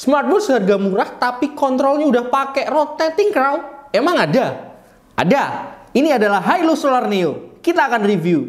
Smartwatch harga murah tapi kontrolnya udah pakai rotating crown? Emang ada? Ada. Ini adalah Hilo Solar Neo. Kita akan review.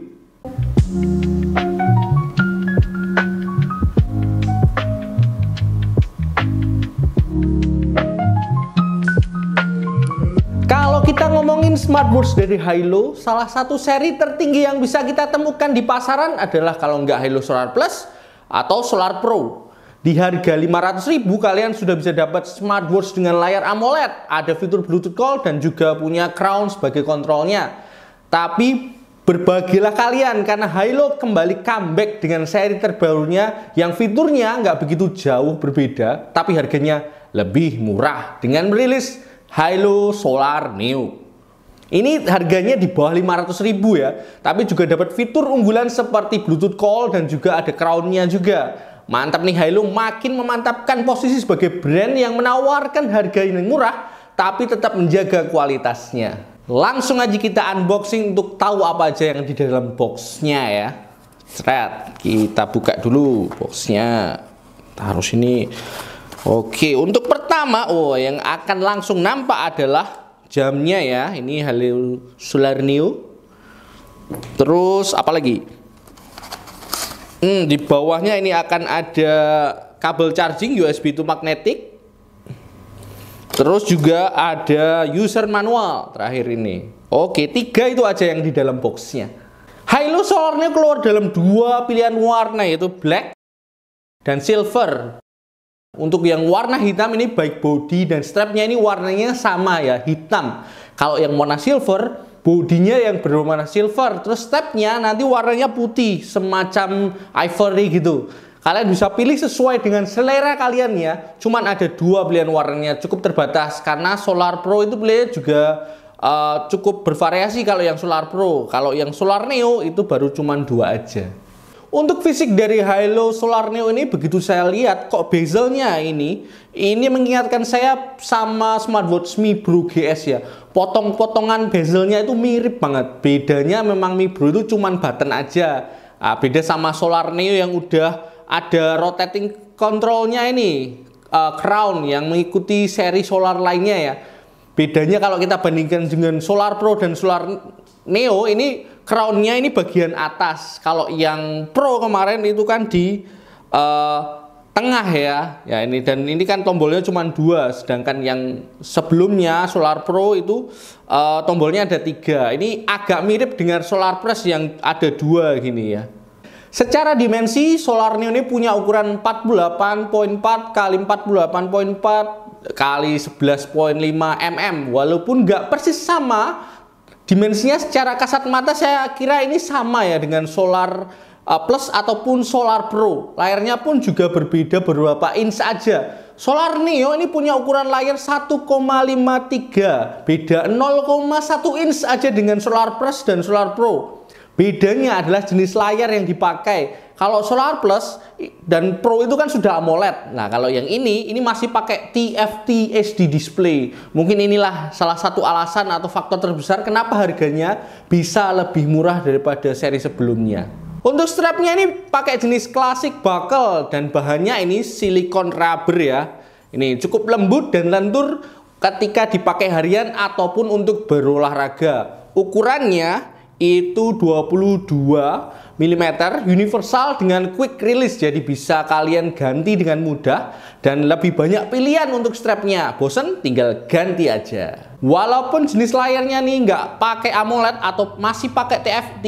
Kalau kita ngomongin smartwatch dari Hilo, salah satu seri tertinggi yang bisa kita temukan di pasaran adalah kalau nggak Hilo Solar Plus atau Solar Pro. Di harga 500 ribu kalian sudah bisa dapat smartwatch dengan layar AMOLED, ada fitur Bluetooth call dan juga punya crown sebagai kontrolnya. Tapi berbagilah kalian karena Hilo kembali comeback dengan seri terbarunya yang fiturnya nggak begitu jauh berbeda, tapi harganya lebih murah dengan merilis Hilo Solar New. Ini harganya di bawah 500 ribu ya, tapi juga dapat fitur unggulan seperti Bluetooth call dan juga ada crownnya juga. Mantap nih Hailu makin memantapkan posisi sebagai brand yang menawarkan harga yang murah tapi tetap menjaga kualitasnya. Langsung aja kita unboxing untuk tahu apa aja yang di dalam boxnya ya. Seret, kita buka dulu boxnya. Harus ini. Oke, untuk pertama, oh yang akan langsung nampak adalah jamnya ya. Ini Halil Solar New. Terus apa lagi? Hmm, di bawahnya ini akan ada kabel charging USB to magnetic. Terus juga ada user manual terakhir ini. Oke, tiga itu aja yang di dalam boxnya. Halo solarnya keluar dalam dua pilihan warna yaitu black dan silver. Untuk yang warna hitam ini baik body dan strapnya ini warnanya sama ya, hitam. Kalau yang warna silver bodinya yang berwarna silver terus stepnya nanti warnanya putih semacam ivory gitu kalian bisa pilih sesuai dengan selera kalian ya cuman ada dua pilihan warnanya cukup terbatas karena Solar Pro itu pilihannya juga uh, cukup bervariasi kalau yang Solar Pro kalau yang Solar Neo itu baru cuman dua aja untuk fisik dari Halo Solar Neo ini begitu saya lihat kok bezelnya ini ini mengingatkan saya sama smartwatch Mi Bro GS ya. Potong-potongan bezelnya itu mirip banget. Bedanya memang Mi Bro itu cuman button aja. Nah, beda sama Solar Neo yang udah ada rotating controlnya ini uh, crown yang mengikuti seri Solar lainnya ya. Bedanya kalau kita bandingkan dengan Solar Pro dan Solar Neo ini crownnya ini bagian atas. Kalau yang Pro kemarin itu kan di uh, tengah ya. Ya ini dan ini kan tombolnya cuma dua, sedangkan yang sebelumnya Solar Pro itu uh, tombolnya ada tiga. Ini agak mirip dengan Solar Press yang ada dua gini ya. Secara dimensi, Solar Neo ini punya ukuran 48.4 kali 48.4 kali 11.5 mm. Walaupun nggak persis sama dimensinya secara kasat mata saya kira ini sama ya dengan solar uh, plus ataupun solar pro layarnya pun juga berbeda beberapa inch saja solar neo ini punya ukuran layar 1,53 beda 0,1 inch aja dengan solar plus dan solar pro bedanya adalah jenis layar yang dipakai kalau Solar Plus dan Pro itu kan sudah AMOLED. Nah, kalau yang ini ini masih pakai TFT HD display. Mungkin inilah salah satu alasan atau faktor terbesar kenapa harganya bisa lebih murah daripada seri sebelumnya. Untuk strapnya ini pakai jenis klasik buckle dan bahannya ini silikon rubber ya. Ini cukup lembut dan lentur ketika dipakai harian ataupun untuk berolahraga. Ukurannya itu 22 mm universal dengan quick release jadi bisa kalian ganti dengan mudah dan lebih banyak pilihan untuk strapnya bosen tinggal ganti aja walaupun jenis layarnya nih nggak pakai AMOLED atau masih pakai TFT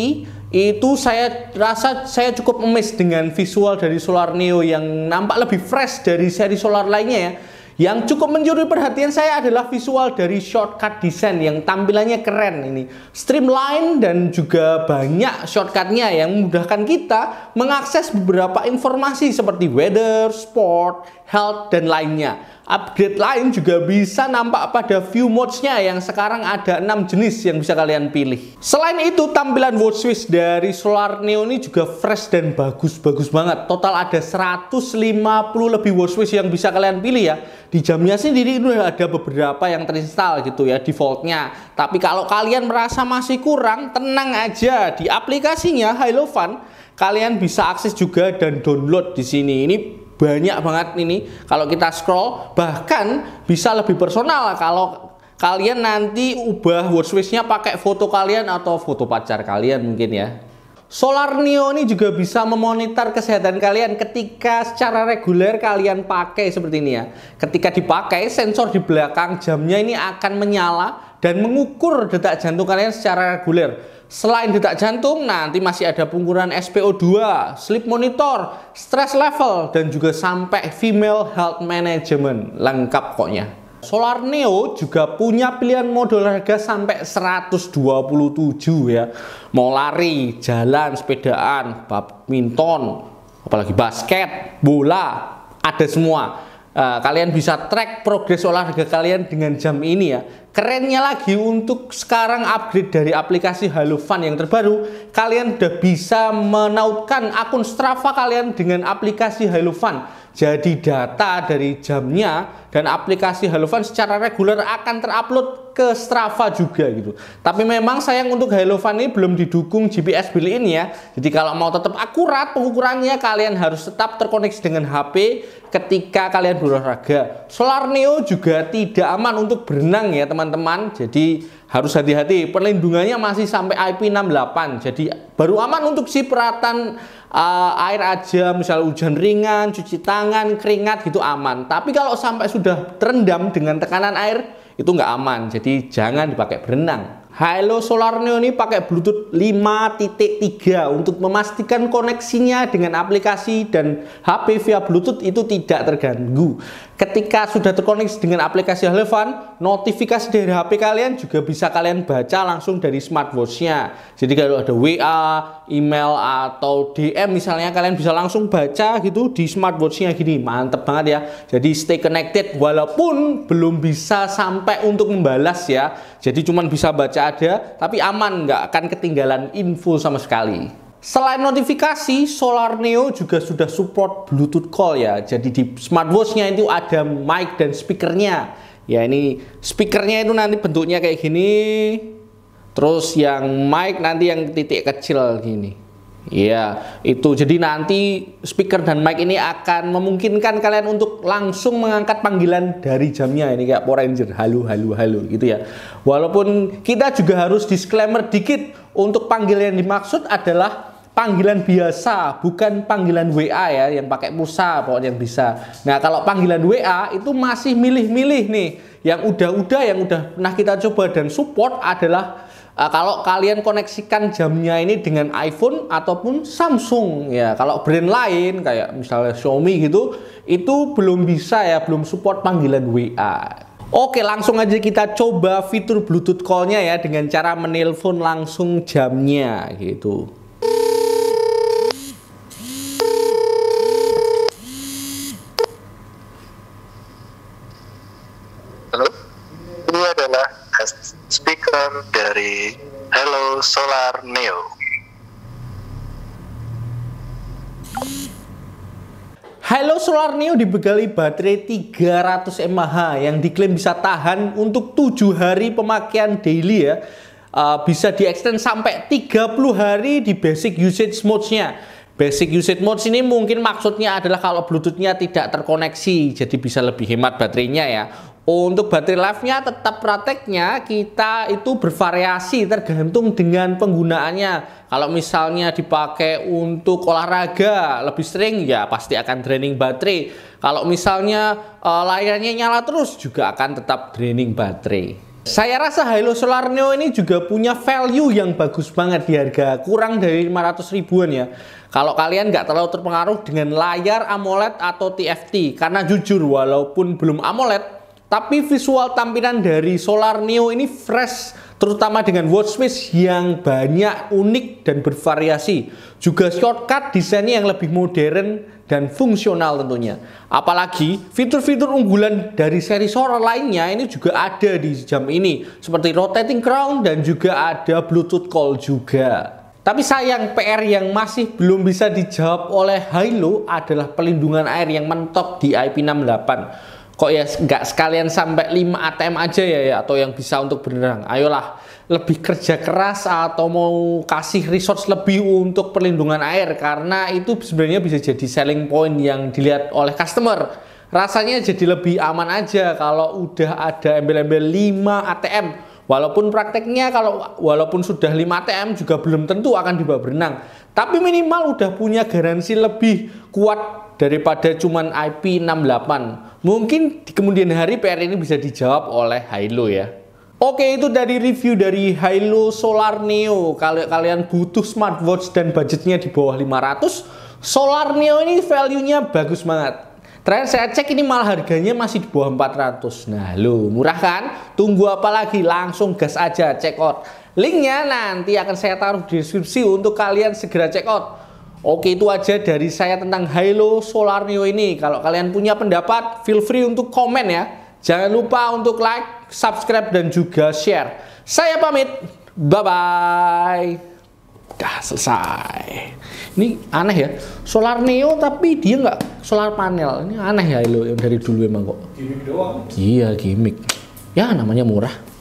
itu saya rasa saya cukup emes dengan visual dari Solar Neo yang nampak lebih fresh dari seri Solar lainnya ya yang cukup mencuri perhatian saya adalah visual dari shortcut desain yang tampilannya keren ini. Streamline dan juga banyak shortcutnya yang memudahkan kita mengakses beberapa informasi seperti weather, sport, health, dan lainnya. Upgrade lain juga bisa nampak pada view modes-nya yang sekarang ada 6 jenis yang bisa kalian pilih. Selain itu, tampilan watch switch dari Solar Neo ini juga fresh dan bagus-bagus banget. Total ada 150 lebih watch switch yang bisa kalian pilih ya. Di jamnya sendiri itu ada beberapa yang terinstall gitu ya defaultnya. Tapi kalau kalian merasa masih kurang, tenang aja. Di aplikasinya Fun kalian bisa akses juga dan download di sini. Ini banyak banget ini kalau kita scroll bahkan bisa lebih personal kalau kalian nanti ubah wordspace-nya pakai foto kalian atau foto pacar kalian mungkin ya Solar Neo ini juga bisa memonitor kesehatan kalian ketika secara reguler kalian pakai seperti ini ya. Ketika dipakai, sensor di belakang jamnya ini akan menyala dan mengukur detak jantung kalian secara reguler. Selain detak jantung, nanti masih ada pengukuran SPO2, sleep monitor, stress level, dan juga sampai female health management. Lengkap koknya. Solar Neo juga punya pilihan mode olahraga sampai 127 ya. Mau lari, jalan, sepedaan, badminton, apalagi basket, bola, ada semua. Ah, kalian bisa track progres olahraga kalian dengan jam ini ya. Kerennya lagi untuk sekarang upgrade dari aplikasi Halo Fun yang terbaru, kalian udah bisa menautkan akun Strava kalian dengan aplikasi Halo Fun. Jadi data dari jamnya dan aplikasi Halovan secara reguler akan terupload ke Strava juga gitu. Tapi memang sayang untuk Halovan ini belum didukung GPS built-in ya. Jadi kalau mau tetap akurat pengukurannya kalian harus tetap terkoneksi dengan HP ketika kalian berolahraga. Solar Neo juga tidak aman untuk berenang ya teman-teman. Jadi harus hati-hati. Perlindungannya masih sampai IP68. Jadi baru aman untuk si peralatan uh, air aja, misal hujan ringan, cuci tangan, keringat gitu aman. Tapi kalau sampai sudah terendam dengan tekanan air, itu nggak aman. Jadi jangan dipakai berenang. Halo Solar Neo ini pakai Bluetooth 5.3 untuk memastikan koneksinya dengan aplikasi dan HP via Bluetooth itu tidak terganggu. Ketika sudah terkoneksi dengan aplikasi Halo notifikasi dari HP kalian juga bisa kalian baca langsung dari smartwatchnya. Jadi kalau ada WA, email atau DM misalnya kalian bisa langsung baca gitu di smartwatchnya gini. Mantep banget ya. Jadi stay connected walaupun belum bisa sampai untuk membalas ya. Jadi cuman bisa baca ada tapi aman nggak akan ketinggalan info sama sekali. Selain notifikasi, Solar Neo juga sudah support Bluetooth call ya. Jadi di smartwatchnya itu ada mic dan speakernya ya ini speakernya itu nanti bentuknya kayak gini terus yang mic nanti yang titik kecil gini ya itu jadi nanti speaker dan mic ini akan memungkinkan kalian untuk langsung mengangkat panggilan dari jamnya ini kayak Power Ranger halo halo halo gitu ya. Walaupun kita juga harus disclaimer dikit untuk panggilan yang dimaksud adalah panggilan biasa, bukan panggilan WA ya, yang pakai pulsa pokoknya yang bisa. Nah, kalau panggilan WA itu masih milih-milih nih, yang udah-udah, yang udah pernah kita coba dan support adalah uh, kalau kalian koneksikan jamnya ini dengan iPhone ataupun Samsung ya. Kalau brand lain kayak misalnya Xiaomi gitu, itu belum bisa ya, belum support panggilan WA. Oke, langsung aja kita coba fitur Bluetooth call-nya ya dengan cara menelpon langsung jamnya gitu. Solar Neo. Halo Solar Neo dibekali baterai 300 mAh yang diklaim bisa tahan untuk 7 hari pemakaian daily ya. Uh, bisa diekstend sampai 30 hari di basic usage mode-nya. Basic usage modes ini mungkin maksudnya adalah kalau Bluetooth-nya tidak terkoneksi, jadi bisa lebih hemat baterainya ya. Untuk battery life-nya tetap prakteknya kita itu bervariasi tergantung dengan penggunaannya. Kalau misalnya dipakai untuk olahraga lebih sering ya pasti akan draining baterai. Kalau misalnya e, layarnya nyala terus juga akan tetap draining baterai. Saya rasa Halo Solar Neo ini juga punya value yang bagus banget di harga kurang dari 500 ribuan ya. Kalau kalian nggak terlalu terpengaruh dengan layar AMOLED atau TFT, karena jujur walaupun belum AMOLED, tapi visual tampilan dari Solar Neo ini fresh, terutama dengan watchface yang banyak, unik, dan bervariasi. Juga shortcut desainnya yang lebih modern dan fungsional tentunya. Apalagi fitur-fitur unggulan dari seri Solar lainnya ini juga ada di jam ini. Seperti rotating crown dan juga ada Bluetooth call juga. Tapi sayang PR yang masih belum bisa dijawab oleh Hilo adalah pelindungan air yang mentok di IP68 kok ya nggak sekalian sampai 5 ATM aja ya, ya atau yang bisa untuk berenang ayolah lebih kerja keras atau mau kasih resource lebih untuk perlindungan air karena itu sebenarnya bisa jadi selling point yang dilihat oleh customer rasanya jadi lebih aman aja kalau udah ada embel-embel 5 ATM Walaupun prakteknya kalau walaupun sudah 5 TM juga belum tentu akan dibawa berenang. Tapi minimal udah punya garansi lebih kuat daripada cuman IP68. Mungkin di kemudian hari PR ini bisa dijawab oleh Hilo ya. Oke itu dari review dari Hilo Solar Neo. Kalau kalian butuh smartwatch dan budgetnya di bawah 500, Solar Neo ini value-nya bagus banget. Terakhir saya cek ini malah harganya masih di bawah 400. Nah, lo murah kan? Tunggu apa lagi? Langsung gas aja check out. Linknya nanti akan saya taruh di deskripsi untuk kalian segera check out. Oke itu aja dari saya tentang Halo solar Neo ini. Kalau kalian punya pendapat, feel free untuk komen ya. Jangan lupa untuk like, subscribe, dan juga share. Saya pamit. Bye-bye. Sudah selesai ini aneh ya solar neo tapi dia nggak solar panel ini aneh ya lo yang dari dulu emang kok gimmick doang iya gimmick ya namanya murah